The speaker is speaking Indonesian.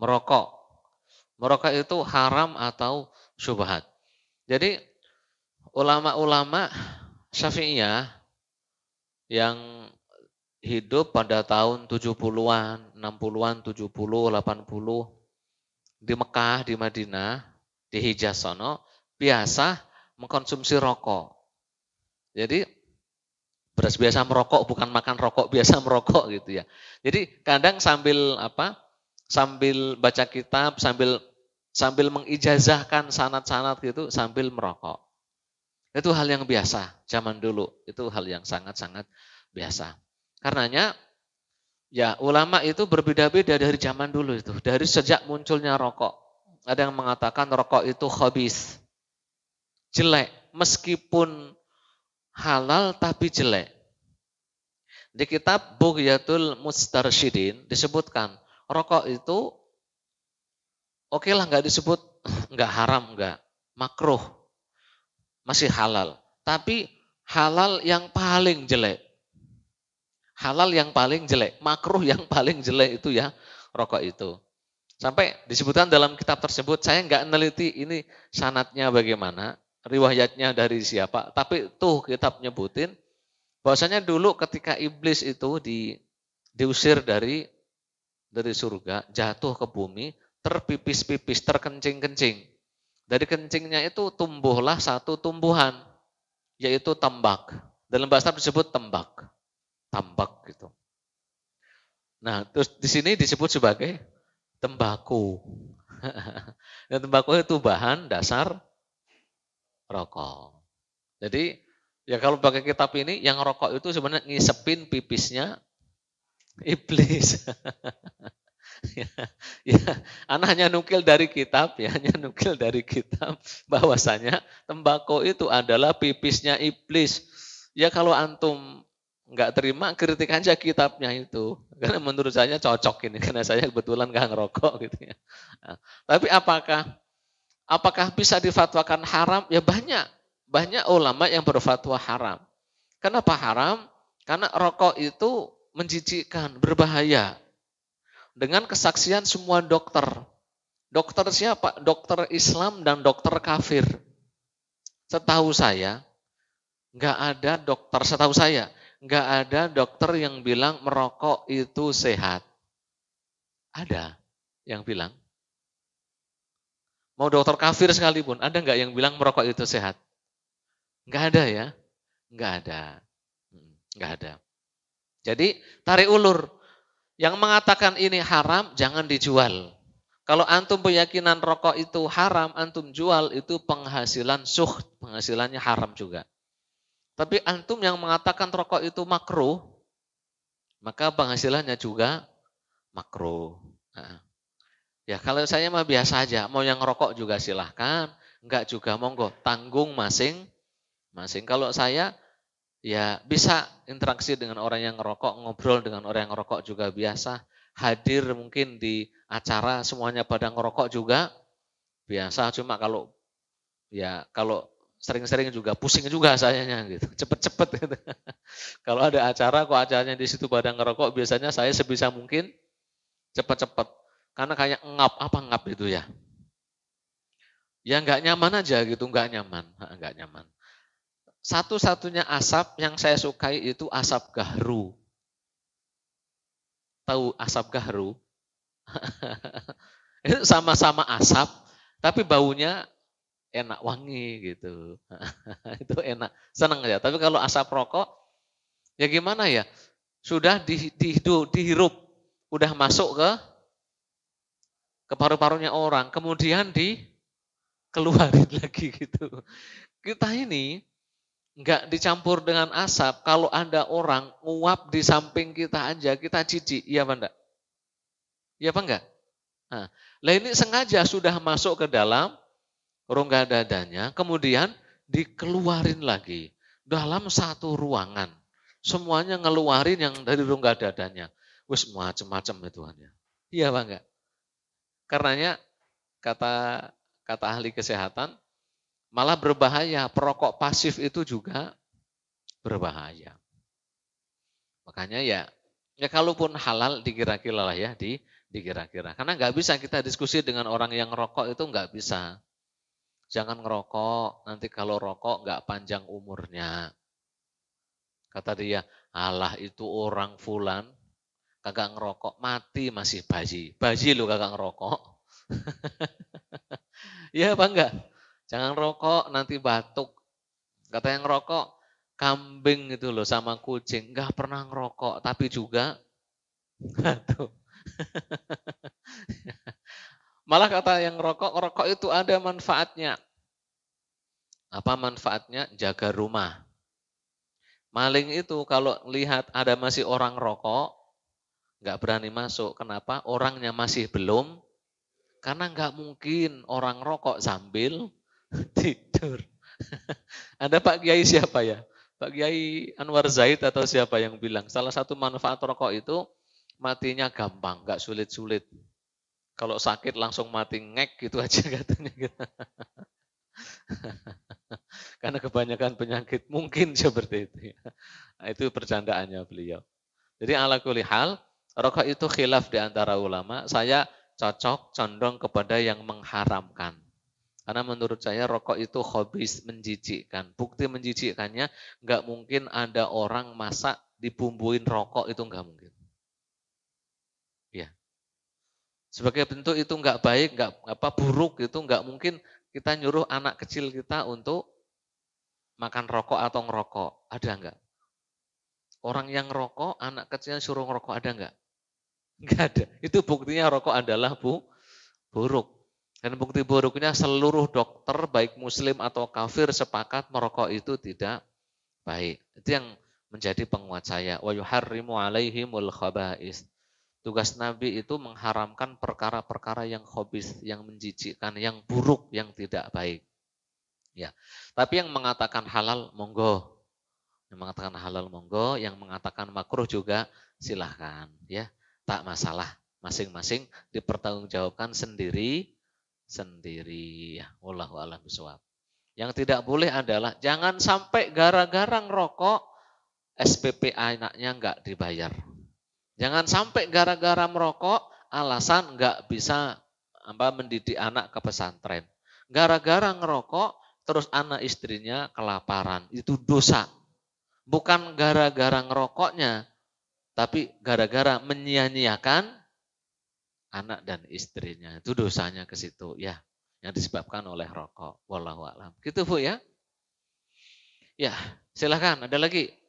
merokok. Merokok itu haram atau syubhat. Jadi ulama-ulama Syafi'iyah yang hidup pada tahun 70-an, 60-an, 70, 80 di Mekah, di Madinah, di Hijaz sono biasa mengkonsumsi rokok. Jadi beras biasa merokok bukan makan rokok biasa merokok gitu ya. Jadi kadang sambil apa sambil baca kitab, sambil sambil mengijazahkan sanat-sanat gitu, sambil merokok. Itu hal yang biasa zaman dulu. Itu hal yang sangat-sangat biasa. Karenanya ya ulama itu berbeda-beda dari zaman dulu itu. Dari sejak munculnya rokok. Ada yang mengatakan rokok itu hobis Jelek. Meskipun halal tapi jelek. Di kitab Bughyatul Mustarsyidin disebutkan rokok itu oke okay lah nggak disebut nggak haram nggak makruh masih halal tapi halal yang paling jelek halal yang paling jelek makruh yang paling jelek itu ya rokok itu sampai disebutkan dalam kitab tersebut saya nggak neliti ini sanatnya bagaimana riwayatnya dari siapa tapi tuh kitab nyebutin bahwasanya dulu ketika iblis itu di diusir dari dari surga jatuh ke bumi, terpipis-pipis, terkencing-kencing. Dari kencingnya itu tumbuhlah satu tumbuhan, yaitu tembak Dalam bahasa Arab disebut tembak. Tambak gitu. Nah, terus di sini disebut sebagai tembaku. Dan nah, tembaku itu bahan dasar rokok. Jadi ya kalau pakai kitab ini yang rokok itu sebenarnya ngisepin pipisnya Iblis. ya, ya, anaknya nukil dari kitab, ya, hanya nukil dari kitab bahwasanya tembakau itu adalah pipisnya iblis. Ya kalau antum nggak terima kritik aja kitabnya itu karena menurut saya cocok ini karena saya kebetulan nggak ngerokok gitu ya nah, tapi apakah apakah bisa difatwakan haram ya banyak banyak ulama yang berfatwa haram kenapa haram karena rokok itu menjijikkan, berbahaya. Dengan kesaksian semua dokter. Dokter siapa? Dokter Islam dan dokter kafir. Setahu saya, nggak ada dokter, setahu saya, nggak ada dokter yang bilang merokok itu sehat. Ada yang bilang. Mau dokter kafir sekalipun, ada nggak yang bilang merokok itu sehat? Nggak ada ya? Nggak ada. Hmm, nggak ada. Jadi tarik ulur. Yang mengatakan ini haram jangan dijual. Kalau antum keyakinan rokok itu haram, antum jual itu penghasilan suh, penghasilannya haram juga. Tapi antum yang mengatakan rokok itu makruh, maka penghasilannya juga makruh. Nah. Ya kalau saya mah biasa aja, mau yang rokok juga silahkan, enggak juga monggo, tanggung masing-masing. Kalau saya ya bisa interaksi dengan orang yang ngerokok, ngobrol dengan orang yang ngerokok juga biasa, hadir mungkin di acara semuanya pada ngerokok juga biasa, cuma kalau ya kalau sering-sering juga pusing juga sayanya gitu, cepet-cepet gitu. kalau ada acara kok acaranya di situ pada ngerokok, biasanya saya sebisa mungkin cepet-cepet karena kayak ngap apa ngap itu ya. Ya nggak nyaman aja gitu, nggak nyaman, nggak nyaman. Satu-satunya asap yang saya sukai itu asap gahru. Tahu asap gahru? itu sama-sama asap, tapi baunya enak wangi gitu. itu enak, senang ya. Tapi kalau asap rokok, ya gimana ya? Sudah di, di, dihirup, udah masuk ke ke paru-parunya orang, kemudian di keluarin lagi gitu. Kita ini nggak dicampur dengan asap, kalau ada orang nguap di samping kita aja, kita cici, iya apa enggak? Iya apa enggak? Nah, lah ini sengaja sudah masuk ke dalam rongga dadanya, kemudian dikeluarin lagi dalam satu ruangan. Semuanya ngeluarin yang dari rongga dadanya. Wis macam-macam itu ya. Iya apa enggak? Karenanya kata kata ahli kesehatan Malah berbahaya, perokok pasif itu juga berbahaya. Makanya ya, ya kalaupun halal dikira-kira lah ya, di, dikira-kira. Karena nggak bisa kita diskusi dengan orang yang rokok itu nggak bisa. Jangan ngerokok, nanti kalau rokok nggak panjang umurnya. Kata dia, Allah itu orang fulan, kagak ngerokok, mati masih baji. Baji lu kagak ngerokok. ya apa enggak? Jangan rokok, nanti batuk. Kata yang rokok, kambing gitu loh sama kucing. Nggak pernah ngerokok, tapi juga batuk. Malah kata yang rokok, rokok itu ada manfaatnya. Apa manfaatnya? Jaga rumah. Maling itu kalau lihat ada masih orang rokok, nggak berani masuk. Kenapa? Orangnya masih belum. Karena nggak mungkin orang rokok sambil tidur. Anda Pak Kiai siapa ya? Pak Kiai Anwar Zaid atau siapa yang bilang salah satu manfaat rokok itu matinya gampang, nggak sulit-sulit. Kalau sakit langsung mati ngek gitu aja katanya. Gitu. Karena kebanyakan penyakit mungkin seperti itu. Ya. Nah, itu percandaannya beliau. Jadi ala kuli hal, rokok itu khilaf di antara ulama. Saya cocok condong kepada yang mengharamkan. Karena menurut saya rokok itu hobis menjijikkan. Bukti menjijikkannya nggak mungkin ada orang masak dibumbuin rokok itu nggak mungkin. Ya. Sebagai bentuk itu nggak baik, nggak apa buruk itu nggak mungkin kita nyuruh anak kecil kita untuk makan rokok atau ngerokok. Ada nggak? Orang yang ngerokok anak kecil suruh ngerokok ada nggak? Nggak ada. Itu buktinya rokok adalah bu buruk. Dan bukti buruknya seluruh dokter baik muslim atau kafir sepakat merokok itu tidak baik. Itu yang menjadi penguat saya. Wa yuharrimu alaihimul khaba'is. Tugas Nabi itu mengharamkan perkara-perkara yang hobis, yang menjijikkan, yang buruk, yang tidak baik. Ya. Tapi yang mengatakan halal monggo. Yang mengatakan halal monggo, yang mengatakan makruh juga silahkan ya. Tak masalah. Masing-masing dipertanggungjawabkan sendiri sendiri. Ya, wallahu a'lam Yang tidak boleh adalah jangan sampai gara-gara ngerokok SPP anaknya nggak dibayar. Jangan sampai gara-gara merokok alasan nggak bisa apa mendidik anak ke pesantren. Gara-gara ngerokok terus anak istrinya kelaparan. Itu dosa. Bukan gara-gara ngerokoknya, tapi gara-gara menyia-nyiakan anak dan istrinya. Itu dosanya ke situ ya, yang disebabkan oleh rokok. Wallahu Gitu Bu ya. Ya, silakan ada lagi.